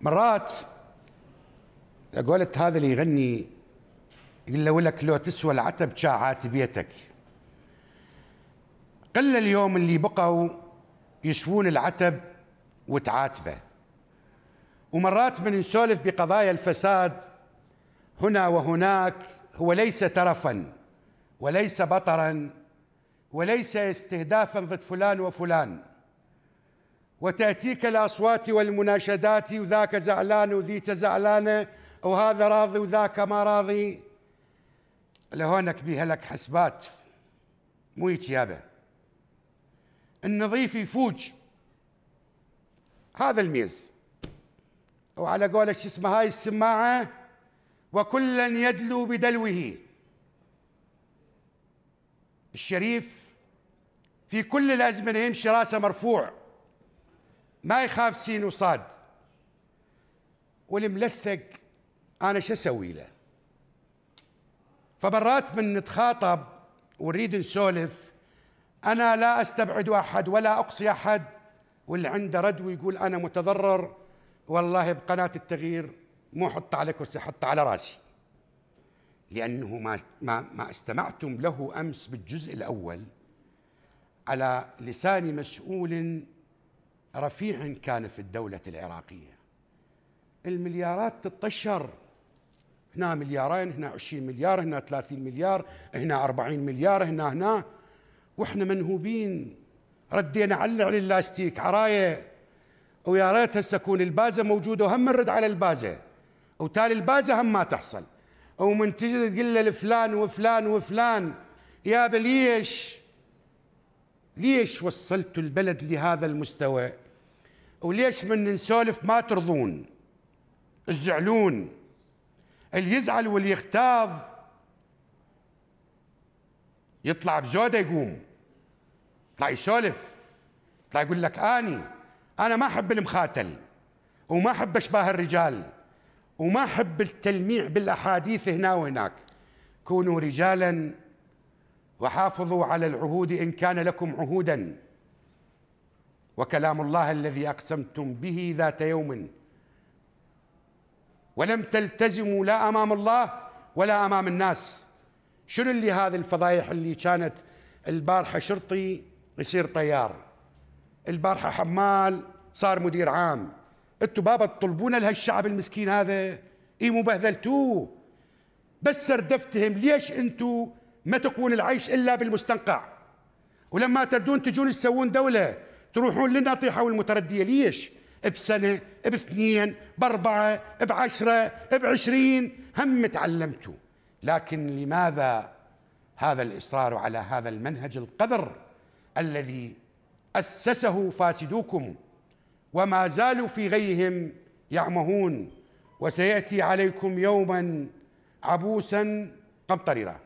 مرات قولت هذا اللي يغني يقول لك لو تسوى العتب شاعات عاتبيتك قل اليوم اللي بقوا يسوون العتب وتعاتبه ومرات من نسولف بقضايا الفساد هنا وهناك هو ليس ترفا وليس بطرا وليس استهدافا ضد فلان وفلان وتأتيك الأصوات والمناشدات وذاك زعلان وذيك زعلانة وهذا راضي وذاك ما راضي لهونك بيها لك حسبات مو يتيابه النظيف يفوج هذا الميز وعلى قولك شو اسمها هاي السماعه وكلا يدلو بدلوه الشريف في كل الازمنه يمشي راسه مرفوع ما يخاف سين وصاد والملثق انا شو اسوي له فمرات من نتخاطب ونريد نسولف انا لا استبعد احد ولا اقصي احد واللي عنده رد ويقول انا متضرر والله بقناه التغيير مو حط على كرسي حط على راسي لانه ما ما ما استمعتم له امس بالجزء الاول على لسان مسؤول رفيع كان في الدولة العراقية المليارات تتطشر هنا مليارين هنا 20 مليار هنا 30 مليار هنا 40 مليار هنا هنا واحنا منهوبين ردينا على اللاستيك عرايه ويا ريت هسه تكون البازه موجوده وهم نرد على البازه وتالي البازه هم ما تحصل ومن تجي تقول له لفلان وفلان وفلان يا ليش ليش وصلت البلد لهذا المستوى وليش من نسولف ما ترضون الزعلون اللي يزعل واللي يغتاظ يطلع بزوده يقوم يطلع يسولف يطلع يقول لك اني انا ما احب المخاتل وما احب اشباه الرجال وما احب التلميع بالاحاديث هنا وهناك كونوا رجالا وحافظوا على العهود ان كان لكم عهودا وكلام الله الذي اقسمتم به ذات يوم ولم تلتزموا لا امام الله ولا امام الناس شنو اللي هذه الفضايح اللي كانت البارحه شرطي يصير طيار البارحه حمال صار مدير عام انتوا بابا تطلبون لهالشعب المسكين هذا اي مو بهذلتوه بس سردفتهم ليش انتوا ما تقوون العيش الا بالمستنقع ولما تردون تجون تسوون دوله تروحون للنطيحه والمترديه ليش؟ بسنه باثنين باربعه بعشره بعشرين هم تعلمتوا لكن لماذا هذا الاصرار على هذا المنهج القذر الذي اسسه فاسدوكم وما زالوا في غيهم يعمهون وسياتي عليكم يوما عبوسا قمطريرا